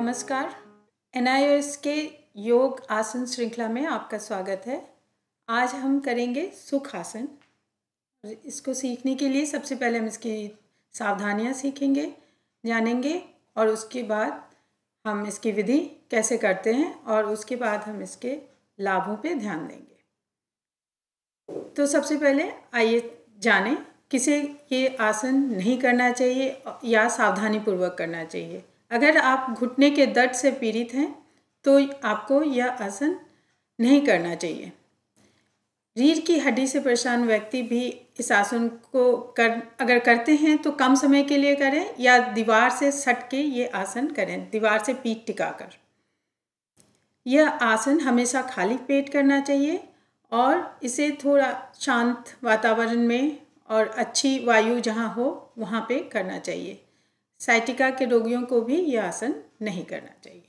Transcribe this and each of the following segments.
नमस्कार एन के योग आसन श्रृंखला में आपका स्वागत है आज हम करेंगे सुख आसन इसको सीखने के लिए सबसे पहले हम इसकी सावधानियाँ सीखेंगे जानेंगे और उसके बाद हम इसकी विधि कैसे करते हैं और उसके बाद हम इसके लाभों पे ध्यान देंगे तो सबसे पहले आइए जानें किसे ये आसन नहीं करना चाहिए या सावधानी पूर्वक करना चाहिए अगर आप घुटने के दर्द से पीड़ित हैं तो आपको यह आसन नहीं करना चाहिए रीढ़ की हड्डी से परेशान व्यक्ति भी इस आसन को कर अगर करते हैं तो कम समय के लिए करें या दीवार से सट के ये आसन करें दीवार से पीठ टिकाकर यह आसन हमेशा खाली पेट करना चाहिए और इसे थोड़ा शांत वातावरण में और अच्छी वायु जहाँ हो वहाँ पे करना चाहिए साइटिका के रोगियों को भी ये आसन नहीं करना चाहिए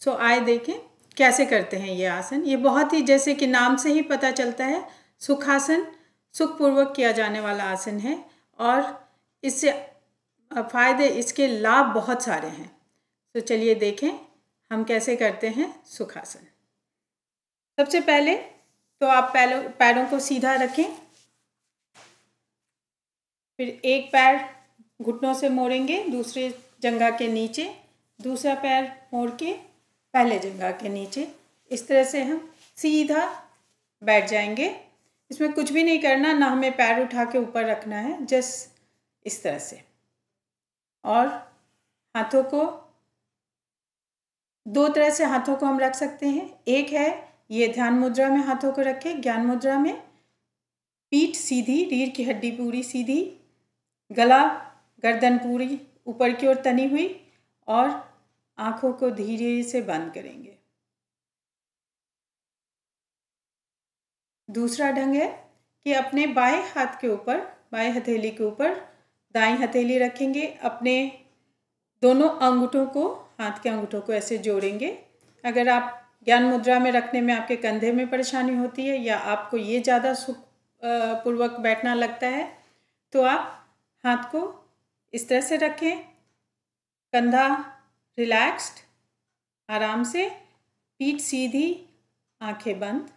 सो so, आए देखें कैसे करते हैं ये आसन ये बहुत ही जैसे कि नाम से ही पता चलता है सुखासन सुखपूर्वक किया जाने वाला आसन है और इससे फ़ायदे इसके लाभ बहुत सारे हैं तो चलिए देखें हम कैसे करते हैं सुखासन सबसे पहले तो आप पैरों को सीधा रखें फिर एक पैर घुटनों से मोड़ेंगे दूसरे जंगा के नीचे दूसरा पैर मोड़ के पहले जंगा के नीचे इस तरह से हम सीधा बैठ जाएंगे इसमें कुछ भी नहीं करना ना हमें पैर उठा के ऊपर रखना है जस्ट इस तरह से और हाथों को दो तरह से हाथों को हम रख सकते हैं एक है ये ध्यान मुद्रा में हाथों को रखें ज्ञान मुद्रा में पीठ सीधी रीढ़ की हड्डी पूरी सीधी गला गर्दन पूरी ऊपर की ओर तनी हुई और आँखों को धीरे से बंद करेंगे दूसरा ढंग है कि अपने बाएं हाथ के ऊपर बाएं हथेली के ऊपर दाएं हथेली रखेंगे अपने दोनों अंगूठों को हाथ के अंगूठों को ऐसे जोड़ेंगे अगर आप ज्ञान मुद्रा में रखने में आपके कंधे में परेशानी होती है या आपको ये ज़्यादा सुख पूर्वक बैठना लगता है तो आप हाथ को इस तरह से रखें कंधा रिलैक्स्ड आराम से पीठ सीधी आंखें बंद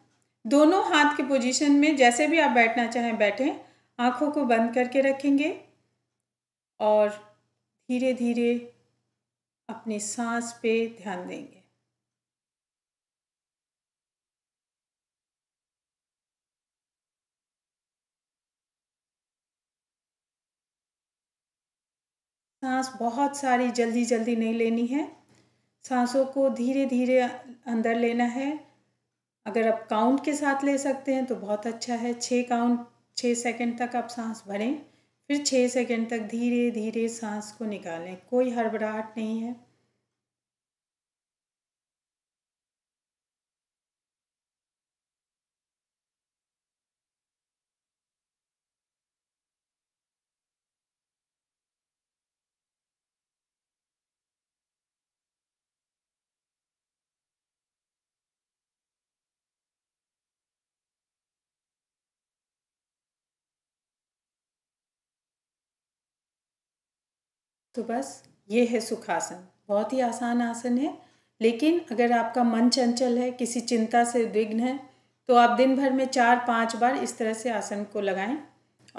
दोनों हाथ के पोजीशन में जैसे भी आप बैठना चाहें बैठें आंखों को बंद करके रखेंगे और धीरे धीरे अपनी सांस पे ध्यान देंगे सांस बहुत सारी जल्दी जल्दी नहीं लेनी है सांसों को धीरे धीरे अंदर लेना है अगर आप काउंट के साथ ले सकते हैं तो बहुत अच्छा है छः काउंट छः सेकंड तक आप सांस भरें फिर छः सेकंड तक धीरे धीरे सांस को निकालें कोई हड़बड़ाहट नहीं है तो बस ये है सुखासन बहुत ही आसान आसन है लेकिन अगर आपका मन चंचल है किसी चिंता से उद्विग्न है तो आप दिन भर में चार पांच बार इस तरह से आसन को लगाएं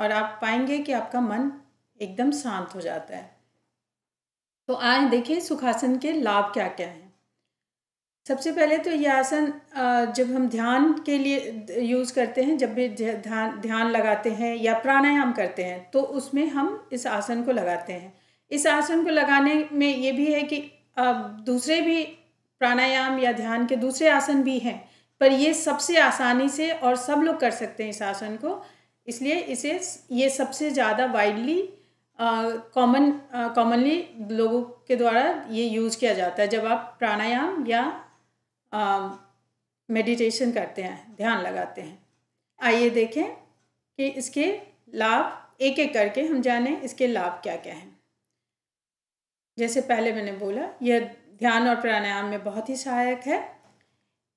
और आप पाएंगे कि आपका मन एकदम शांत हो जाता है तो आए देखिए सुखासन के लाभ क्या क्या हैं सबसे पहले तो ये आसन जब हम ध्यान के लिए यूज़ करते हैं जब भी ध्यान ध्यान लगाते हैं या प्राणायाम करते हैं तो उसमें हम इस आसन को लगाते हैं इस आसन को लगाने में ये भी है कि दूसरे भी प्राणायाम या ध्यान के दूसरे आसन भी हैं पर ये सबसे आसानी से और सब लोग कर सकते हैं इस आसन को इसलिए इसे ये सबसे ज़्यादा वाइडली कॉमन कॉमनली लोगों के द्वारा ये यूज़ किया जाता है जब आप प्राणायाम या मेडिटेशन करते हैं ध्यान लगाते हैं आइए देखें कि इसके लाभ एक एक करके हम जानें इसके लाभ क्या क्या हैं जैसे पहले मैंने बोला यह ध्यान और प्राणायाम में बहुत ही सहायक है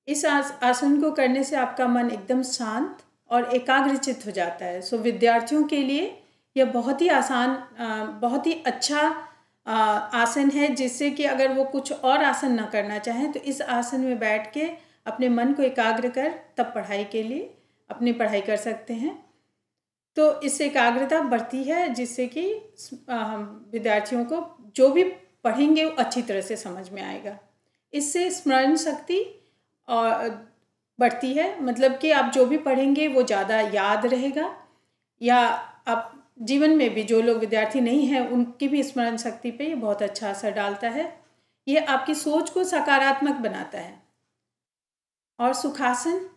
इस आस, आसन को करने से आपका मन एकदम शांत और एकाग्रचित हो जाता है सो विद्यार्थियों के लिए यह बहुत ही आसान बहुत ही अच्छा आसन है जिससे कि अगर वो कुछ और आसन ना करना चाहें तो इस आसन में बैठ के अपने मन को एकाग्र कर तब पढ़ाई के लिए अपनी पढ़ाई कर सकते हैं तो इससे एकाग्रता बढ़ती है जिससे कि विद्यार्थियों को जो भी पढ़ेंगे वो अच्छी तरह से समझ में आएगा इससे स्मरण शक्ति और बढ़ती है मतलब कि आप जो भी पढ़ेंगे वो ज़्यादा याद रहेगा या आप जीवन में भी जो लोग विद्यार्थी नहीं हैं उनकी भी स्मरण शक्ति पे ये बहुत अच्छा असर डालता है ये आपकी सोच को सकारात्मक बनाता है और सुखासन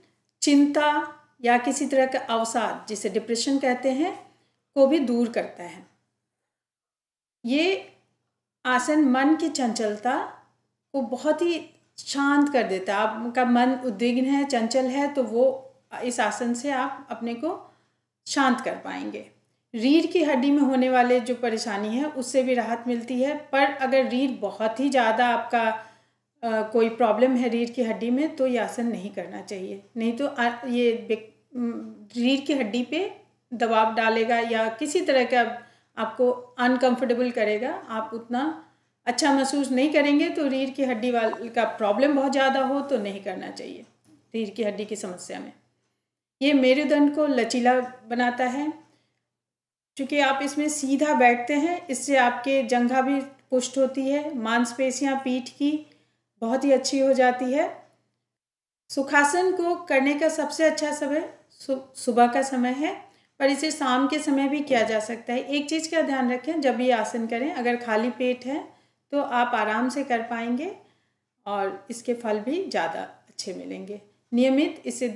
चिंता या किसी तरह का अवसाद जिसे डिप्रेशन कहते हैं को भी दूर करता है ये आसन मन की चंचलता को बहुत ही शांत कर देता है आपका मन उद्विग्न है चंचल है तो वो इस आसन से आप अपने को शांत कर पाएंगे रीढ़ की हड्डी में होने वाले जो परेशानी है उससे भी राहत मिलती है पर अगर रीढ़ बहुत ही ज़्यादा आपका आ, कोई प्रॉब्लम है रीढ़ की हड्डी में तो ये आसन नहीं करना चाहिए नहीं तो आ, ये रीढ़ की हड्डी पे दबाव डालेगा या किसी तरह का आपको अनकंफर्टेबल करेगा आप उतना अच्छा महसूस नहीं करेंगे तो रीढ़ की हड्डी वाल का प्रॉब्लम बहुत ज़्यादा हो तो नहीं करना चाहिए रीढ़ की हड्डी की समस्या में ये मेरुदंड को लचीला बनाता है चूँकि आप इसमें सीधा बैठते हैं इससे आपके जंघा भी पुष्ट होती है मांसपेशियाँ पीठ की बहुत ही अच्छी हो जाती है सुखासन को करने का सबसे अच्छा समय सुबह का समय है पर इसे शाम के समय भी किया जा सकता है एक चीज़ का ध्यान रखें जब ये आसन करें अगर खाली पेट है तो आप आराम से कर पाएंगे और इसके फल भी ज़्यादा अच्छे मिलेंगे नियमित इसे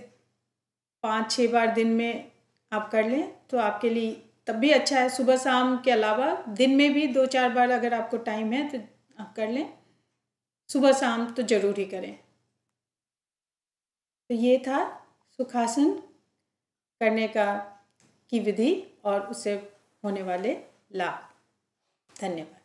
पाँच छः बार दिन में आप कर लें तो आपके लिए तब भी अच्छा है सुबह शाम के अलावा दिन में भी दो चार बार अगर आपको टाइम है तो आप कर लें सुबह शाम तो ज़रूर ही करें तो ये था सुखासन करने का की विधि और उससे होने वाले लाभ धन्यवाद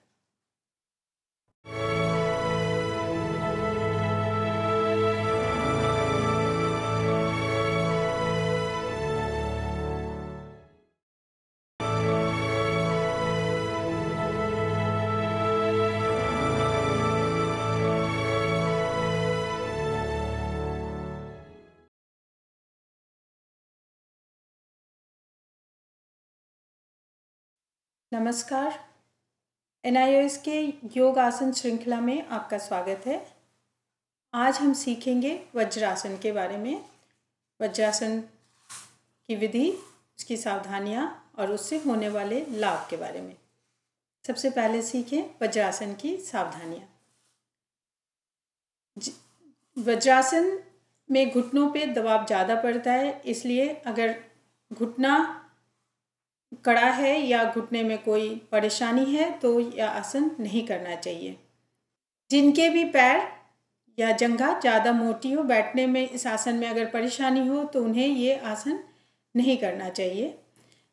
नमस्कार एन के योग आसन श्रृंखला में आपका स्वागत है आज हम सीखेंगे वज्रासन के बारे में वज्रासन की विधि उसकी सावधानियाँ और उससे होने वाले लाभ के बारे में सबसे पहले सीखें वज्रासन की सावधानियाँ वज्रासन में घुटनों पे दबाव ज़्यादा पड़ता है इसलिए अगर घुटना कड़ा है या घुटने में कोई परेशानी है तो यह आसन नहीं करना चाहिए जिनके भी पैर या जंघा ज़्यादा मोटी हो बैठने में इस आसन में अगर परेशानी हो तो उन्हें ये आसन नहीं करना चाहिए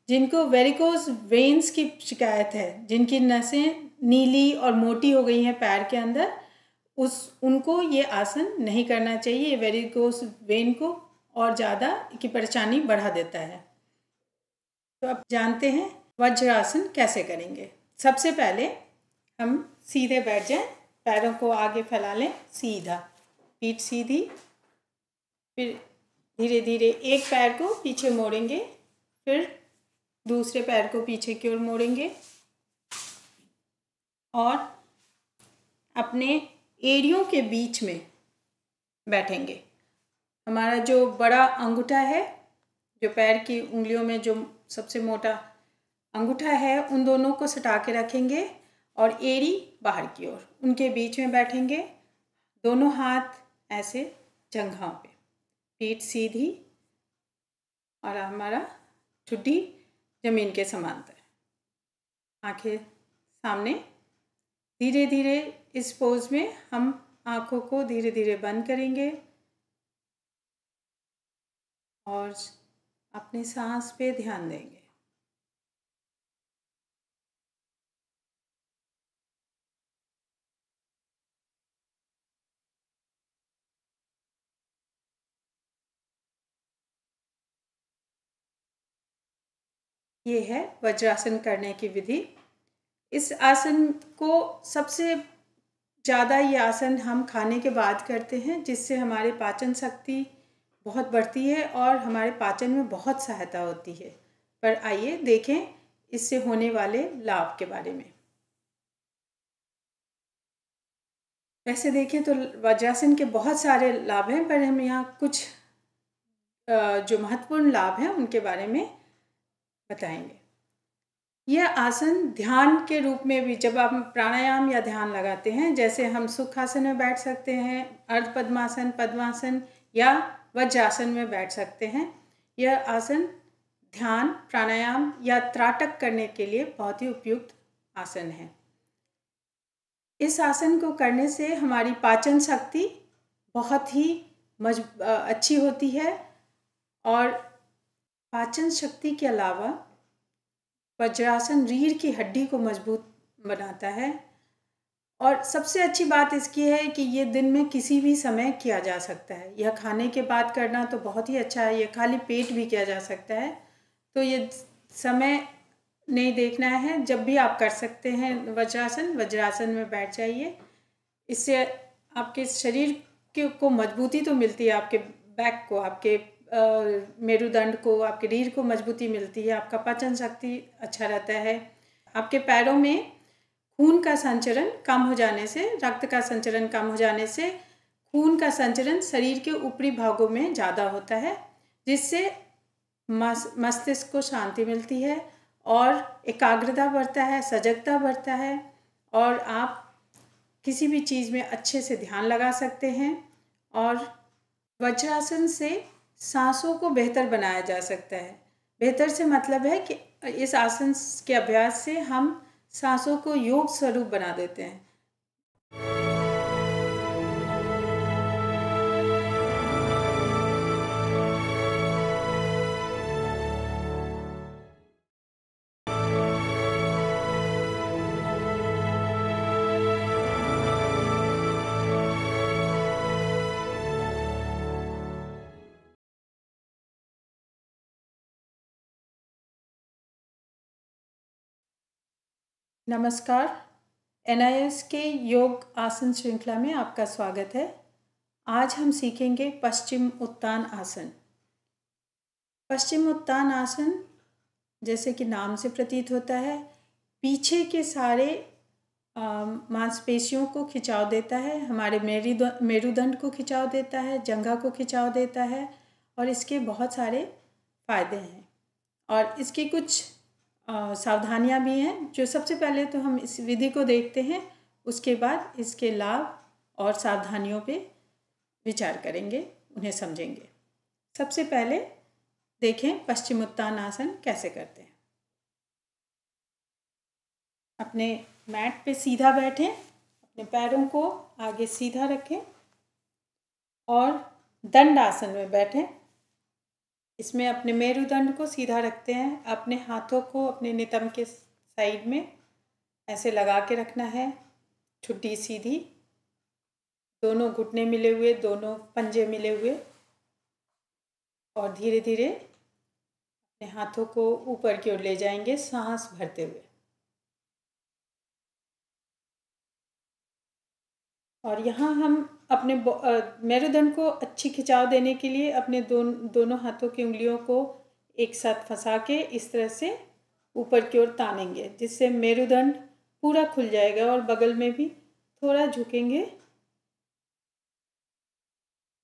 जिनको वेरिकोज वेन्स की शिकायत है जिनकी नसें नीली और मोटी हो गई हैं पैर के अंदर उस उनको ये आसन नहीं करना चाहिए वेरिकोज वेन को और ज़्यादा की परेशानी बढ़ा देता है तो अब जानते हैं वज्रासन कैसे करेंगे सबसे पहले हम सीधे बैठ जाएं पैरों को आगे फैला लें सीधा पीठ सीधी फिर धीरे धीरे एक पैर को पीछे मोड़ेंगे फिर दूसरे पैर को पीछे की ओर मोड़ेंगे और अपने एड़ियों के बीच में बैठेंगे हमारा जो बड़ा अंगूठा है जो पैर की उंगलियों में जो सबसे मोटा अंगूठा है उन दोनों को सटा के रखेंगे और एड़ी बाहर की ओर उनके बीच में बैठेंगे दोनों हाथ ऐसे जंघाओं पे पीठ सीधी और हमारा छुट्टी जमीन के समांतर आंखें सामने धीरे धीरे इस पोज में हम आंखों को धीरे धीरे बंद करेंगे और अपनी सांस पे ध्यान देंगे ये है वज्रासन करने की विधि इस आसन को सबसे ज़्यादा ये आसन हम खाने के बाद करते हैं जिससे हमारे पाचन शक्ति बहुत बढ़ती है और हमारे पाचन में बहुत सहायता होती है पर आइए देखें इससे होने वाले लाभ के बारे में वैसे देखें तो वज्रासन के बहुत सारे लाभ हैं पर हम यहाँ कुछ जो महत्वपूर्ण लाभ हैं उनके बारे में बताएंगे यह आसन ध्यान के रूप में भी जब आप प्राणायाम या ध्यान लगाते हैं जैसे हम सुखासन में बैठ सकते हैं अर्ध पद्मासन पद्मासन या वज्रासन में बैठ सकते हैं यह आसन ध्यान प्राणायाम या त्राटक करने के लिए बहुत ही उपयुक्त आसन है इस आसन को करने से हमारी पाचन शक्ति बहुत ही मज अच्छी होती है और पाचन शक्ति के अलावा वज्रासन रीढ़ की हड्डी को मजबूत बनाता है और सबसे अच्छी बात इसकी है कि ये दिन में किसी भी समय किया जा सकता है यह खाने के बाद करना तो बहुत ही अच्छा है यह खाली पेट भी किया जा सकता है तो ये समय नहीं देखना है जब भी आप कर सकते हैं वज्रासन वज्रासन में बैठ जाइए इससे आपके शरीर के को मजबूती तो मिलती है आपके बैक को आपके मेरुदंड को आपके रीढ़ को मजबूती मिलती है आपका पाचन शक्ति अच्छा रहता है आपके पैरों में खून का संचरण कम हो जाने से रक्त का संचरण कम हो जाने से खून का संचरण शरीर के ऊपरी भागों में ज़्यादा होता है जिससे मस्तिष्क को शांति मिलती है और एकाग्रता बढ़ता है सजगता बढ़ता है और आप किसी भी चीज़ में अच्छे से ध्यान लगा सकते हैं और वज्रासन से सांसों को बेहतर बनाया जा सकता है बेहतर से मतलब है कि इस आसन के अभ्यास से हम सांसों को योग स्वरूप बना देते हैं नमस्कार एन के योग आसन श्रृंखला में आपका स्वागत है आज हम सीखेंगे पश्चिम उत्तान आसन पश्चिम उत्तान आसन जैसे कि नाम से प्रतीत होता है पीछे के सारे मांसपेशियों को खिंचाव देता है हमारे मेरुदंड को खिंचाव देता है जंगा को खिंचाव देता है और इसके बहुत सारे फायदे हैं और इसकी कुछ सावधानियां भी हैं जो सबसे पहले तो हम इस विधि को देखते हैं उसके बाद इसके लाभ और सावधानियों पे विचार करेंगे उन्हें समझेंगे सबसे पहले देखें पश्चिम उत्तान आसन कैसे करते हैं अपने मैट पे सीधा बैठें अपने पैरों को आगे सीधा रखें और दंड आसन में बैठें इसमें अपने मेरुदंड को सीधा रखते हैं अपने हाथों को अपने नितंब के साइड में ऐसे लगा के रखना है छुट्टी सीधी दोनों घुटने मिले हुए दोनों पंजे मिले हुए और धीरे धीरे अपने हाथों को ऊपर की ओर ले जाएंगे सांस भरते हुए और यहाँ हम अपने मेरुदंड को अच्छी खिंचाव देने के लिए अपने दोन, दोनों हाथों की उंगलियों को एक साथ फंसा के इस तरह से ऊपर की ओर तानेंगे जिससे मेरुदंड पूरा खुल जाएगा और बगल में भी थोड़ा झुकेंगे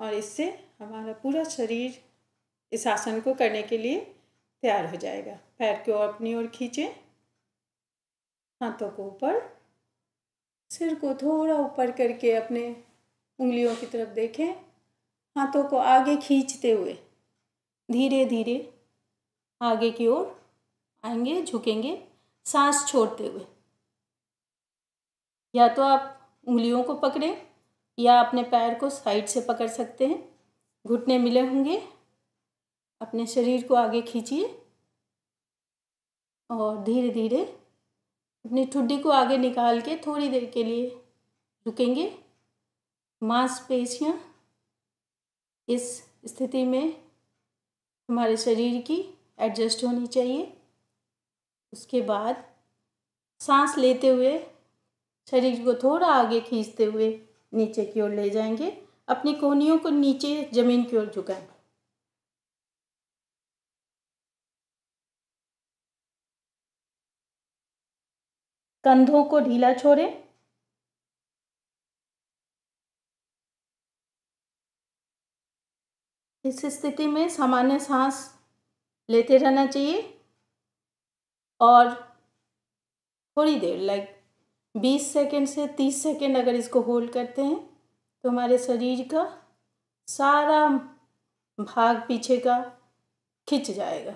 और इससे हमारा पूरा शरीर इस आसन को करने के लिए तैयार हो जाएगा पैर की ओर अपनी ओर खींचें हाथों को ऊपर सिर को थोड़ा ऊपर करके अपने उंगलियों की तरफ देखें हाथों को आगे खींचते हुए धीरे धीरे आगे की ओर आएंगे झुकेंगे सांस छोड़ते हुए या तो आप उंगलियों को पकड़ें या अपने पैर को साइड से पकड़ सकते हैं घुटने मिले होंगे अपने शरीर को आगे खींचिए और धीरे धीरे अपनी ठुड्डी को आगे निकाल के थोड़ी देर के लिए रुकेंगे मांसपेशियाँ इस स्थिति में हमारे शरीर की एडजस्ट होनी चाहिए उसके बाद सांस लेते हुए शरीर को थोड़ा आगे खींचते हुए नीचे की ओर ले जाएंगे अपनी कोहनियों को नीचे ज़मीन की ओर झुकाएं कंधों को ढीला छोड़ें इस स्थिति में सामान्य सांस लेते रहना चाहिए और थोड़ी देर लाइक बीस सेकेंड से तीस सेकेंड अगर इसको होल्ड करते हैं तो हमारे शरीर का सारा भाग पीछे का खिंच जाएगा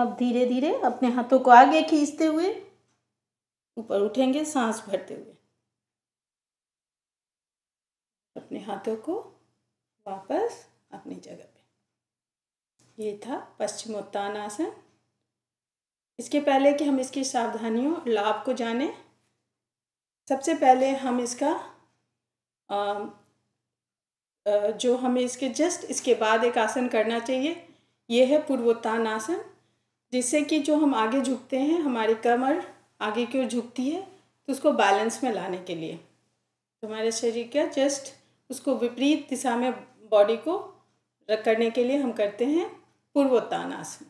अब धीरे धीरे अपने हाथों को आगे खींचते हुए ऊपर उठेंगे सांस भरते हुए अपने हाथों को वापस अपनी जगह पे ये था आसन इसके पहले कि हम इसकी सावधानियों लाभ को जानें सबसे पहले हम इसका आ, जो हमें इसके जस्ट इसके बाद एक आसन करना चाहिए ये है पूर्वोत्तान आसन जिससे कि जो हम आगे झुकते हैं हमारी कमर आगे की ओर झुकती है तो उसको बैलेंस में लाने के लिए तो हमारे शरीर का जस्ट उसको विपरीत दिशा में बॉडी को करने के लिए हम करते हैं पूर्वोत्तान आसन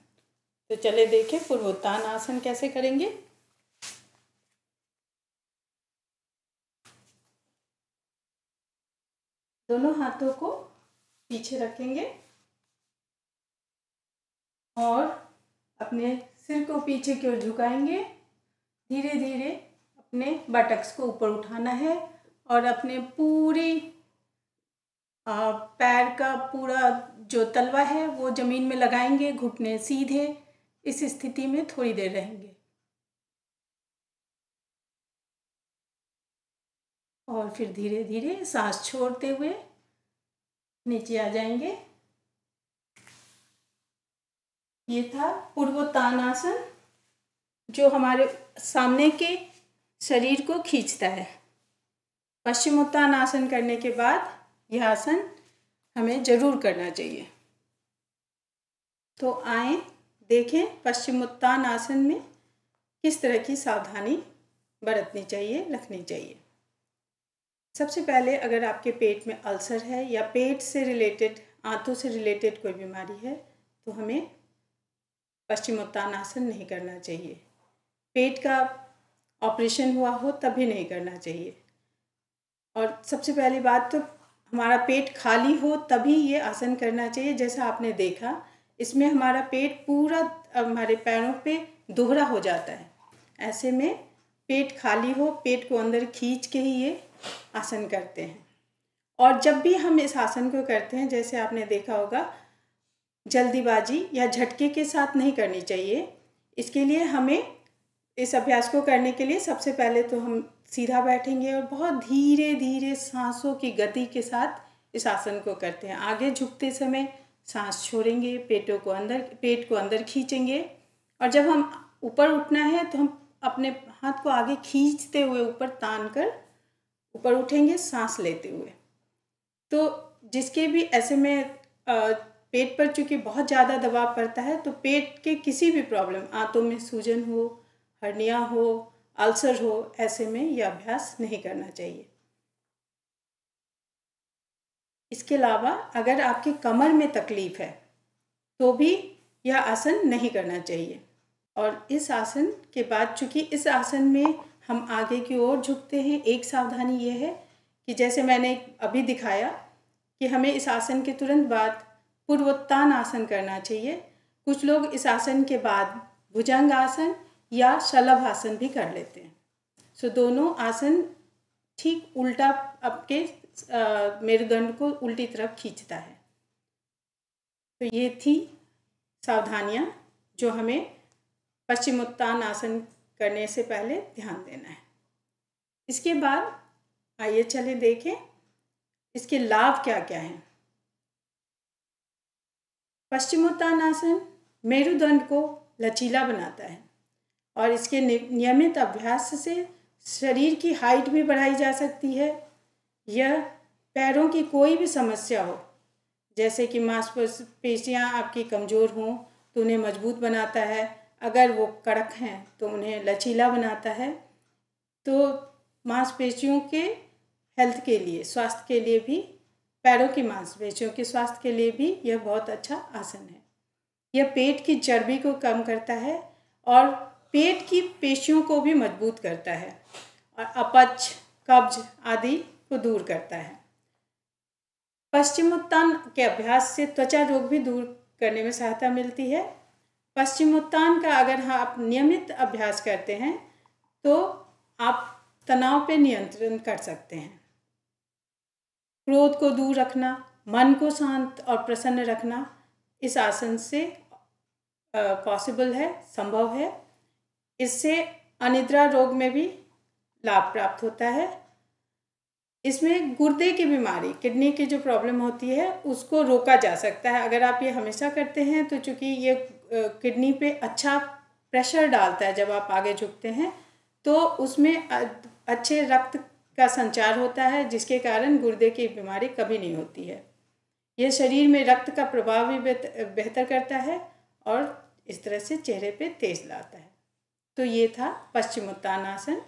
तो चले देखें पूर्वोत्तान आसन कैसे करेंगे दोनों हाथों को पीछे रखेंगे और अपने सिर को पीछे की ओर झुकाएंगे धीरे धीरे अपने बटक्स को ऊपर उठाना है और अपने पूरी पैर का पूरा जो तलवा है वो ज़मीन में लगाएंगे घुटने सीधे इस स्थिति में थोड़ी देर रहेंगे और फिर धीरे धीरे सांस छोड़ते हुए नीचे आ जाएंगे ये था पूर्वोत्तानासन जो हमारे सामने के शरीर को खींचता है पश्चिमोत्तानासन करने के बाद यह आसन हमें जरूर करना चाहिए तो आए देखें पश्चिमोत्तान आसन में किस तरह की सावधानी बरतनी चाहिए रखनी चाहिए सबसे पहले अगर आपके पेट में अल्सर है या पेट से रिलेटेड आंतों से रिलेटेड कोई बीमारी है तो हमें पश्चिमोत्तानासन नहीं करना चाहिए पेट का ऑपरेशन हुआ हो तभी नहीं करना चाहिए और सबसे पहली बात तो हमारा पेट खाली हो तभी ये आसन करना चाहिए जैसा आपने देखा इसमें हमारा पेट पूरा हमारे पैरों पे दोहरा हो जाता है ऐसे में पेट खाली हो पेट को अंदर खींच के ही ये आसन करते हैं और जब भी हम इस आसन को करते हैं जैसे आपने देखा होगा जल्दीबाजी या झटके के साथ नहीं करनी चाहिए इसके लिए हमें इस अभ्यास को करने के लिए सबसे पहले तो हम सीधा बैठेंगे और बहुत धीरे धीरे सांसों की गति के साथ इस आसन को करते हैं आगे झुकते समय सांस छोड़ेंगे पेटों को अंदर पेट को अंदर खींचेंगे और जब हम ऊपर उठना है तो हम अपने हाथ को आगे खींचते हुए ऊपर तान कर ऊपर उठेंगे सांस लेते हुए तो जिसके भी ऐसे में पेट पर चूँकि बहुत ज़्यादा दबाव पड़ता है तो पेट के किसी भी प्रॉब्लम आंतों में सूजन हो हर्निया हो अल्सर हो ऐसे में यह अभ्यास नहीं करना चाहिए इसके अलावा अगर आपके कमर में तकलीफ है तो भी यह आसन नहीं करना चाहिए और इस आसन के बाद चूँकि इस आसन में हम आगे की ओर झुकते हैं एक सावधानी ये है कि जैसे मैंने अभी दिखाया कि हमें इस आसन के तुरंत बाद पूर्वोत्तान आसन करना चाहिए कुछ लोग इस आसन के बाद भुजंग आसन या शलभ आसन भी कर लेते हैं सो so, दोनों आसन ठीक उल्टा आपके मेरुदंड को उल्टी तरफ खींचता है तो ये थी सावधानियाँ जो हमें पश्चिमोत्तान आसन करने से पहले ध्यान देना है इसके बाद आइए चले देखें इसके लाभ क्या क्या हैं पश्चिमोत्तानासन मेरुदंड को लचीला बनाता है और इसके नियमित अभ्यास से शरीर की हाइट भी बढ़ाई जा सकती है यह पैरों की कोई भी समस्या हो जैसे कि मांसपेशियाँ आपकी कमज़ोर हों तो उन्हें मजबूत बनाता है अगर वो कड़क हैं तो उन्हें लचीला बनाता है तो मांसपेशियों के हेल्थ के लिए स्वास्थ्य के लिए भी पैरों की मांसपेशियों के स्वास्थ्य के लिए भी यह बहुत अच्छा आसन है यह पेट की चर्बी को कम करता है और पेट की पेशियों को भी मजबूत करता है और अपच कब्ज आदि को दूर करता है पश्चिमोत्तान के अभ्यास से त्वचा रोग भी दूर करने में सहायता मिलती है पश्चिमोत्तान का अगर हाँ आप नियमित अभ्यास करते हैं तो आप तनाव पे नियंत्रण कर सकते हैं क्रोध को दूर रखना मन को शांत और प्रसन्न रखना इस आसन से पॉसिबल है संभव है इससे अनिद्रा रोग में भी लाभ प्राप्त होता है इसमें गुर्दे की बीमारी किडनी की जो प्रॉब्लम होती है उसको रोका जा सकता है अगर आप ये हमेशा करते हैं तो चूँकि ये किडनी पे अच्छा प्रेशर डालता है जब आप आगे झुकते हैं तो उसमें अच्छे रक्त का संचार होता है जिसके कारण गुर्दे की बीमारी कभी नहीं होती है यह शरीर में रक्त का प्रभाव भी बेहतर करता है और इस तरह से चेहरे पे तेज लाता है तो ये था पश्चिमोत्तानासन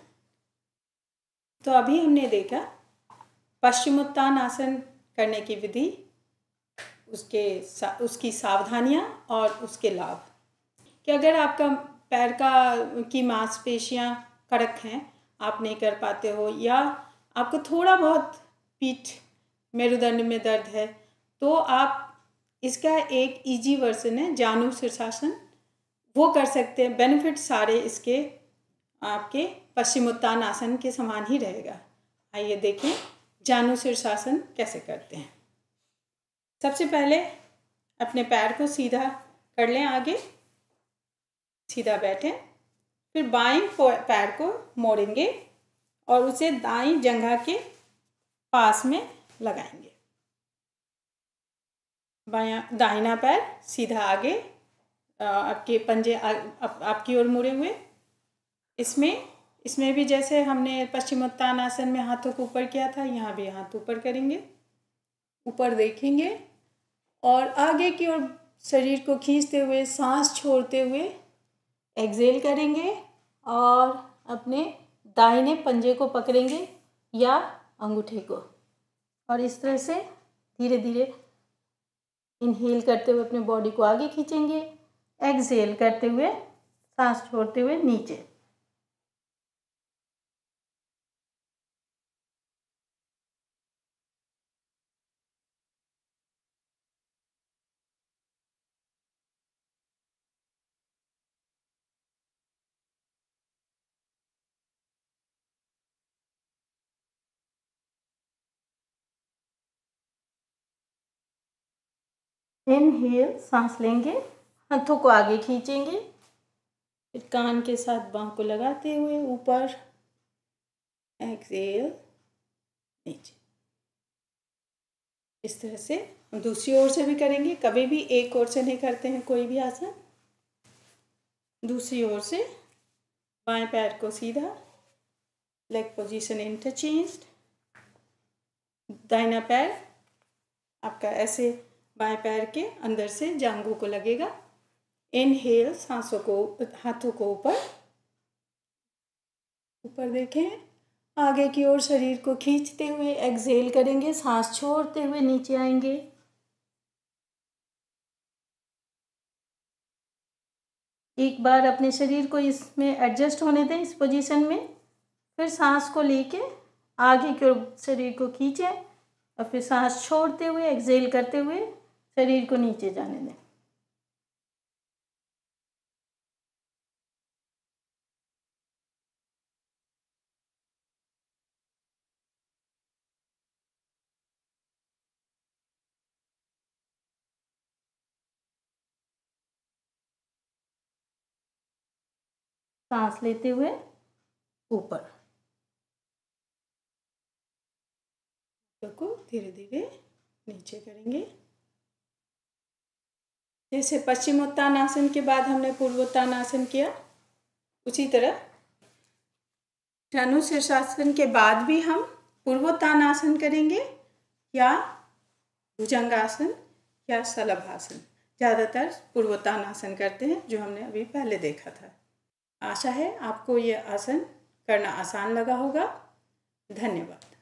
तो अभी हमने देखा पश्चिमोत्तानासन करने की विधि उसके उसकी सावधानियाँ और उसके लाभ कि अगर आपका पैर का की मांसपेशियाँ कड़क हैं आप नहीं कर पाते हो या आपको थोड़ा बहुत पीठ मेरुदंड में दर्द है तो आप इसका एक इजी वर्सन है जानू शीर्षासन वो कर सकते हैं बेनिफिट सारे इसके आपके पश्चिमोत्तान आसन के समान ही रहेगा आइए देखें जानू शीर्षासन कैसे करते हैं सबसे पहले अपने पैर को सीधा कर लें आगे सीधा बैठें फिर बाएं पैर को मोड़ेंगे और उसे दाई जंघा के पास में लगाएंगे बाया दाहिना पैर सीधा आगे आपके पंजे आ, आप, आपकी ओर मुड़े हुए इसमें इसमें भी जैसे हमने आसन में हाथों को ऊपर किया था यहाँ भी हाथ ऊपर करेंगे ऊपर देखेंगे और आगे की ओर शरीर को खींचते हुए सांस छोड़ते हुए एक्सेल करेंगे और अपने दाहिने पंजे को पकड़ेंगे या अंगूठे को और इस तरह से धीरे धीरे इनहेल करते हुए अपने बॉडी को आगे खींचेंगे एक्सेल करते हुए सांस छोड़ते हुए नीचे इनहेल सांस लेंगे हाथों को आगे खींचेंगे फिर कान के साथ बाह को लगाते हुए ऊपर एक्सेल नीचे इस तरह से हम दूसरी ओर से भी करेंगे कभी भी एक ओर से नहीं करते हैं कोई भी आसन दूसरी ओर से बाएं पैर को सीधा लेग पोजीशन इंटरचेंज्ड दाहिना पैर आपका ऐसे बाएं पैर के अंदर से जांघों को लगेगा इनहेल सांसों को हाथों को ऊपर ऊपर देखें आगे की ओर शरीर को खींचते हुए एक्सेल करेंगे सांस छोड़ते हुए नीचे आएंगे एक बार अपने शरीर को इसमें एडजस्ट होने दें इस पोजीशन में फिर सांस को लेके आगे की ओर शरीर को खींचे और फिर सांस छोड़ते हुए एक्सेल करते हुए शरीर को नीचे जाने दें सांस लेते हुए ऊपर को धीरे धीरे नीचे करेंगे जैसे पश्चिमोत्तान आसन के बाद हमने पूर्वोत्तान आसन किया उसी तरह धनुशीर्षासन के बाद भी हम पूर्वोत्तान आसन करेंगे या भुजंगासन या सलभासन ज़्यादातर पूर्वोत्तान आसन करते हैं जो हमने अभी पहले देखा था आशा है आपको ये आसन करना आसान लगा होगा धन्यवाद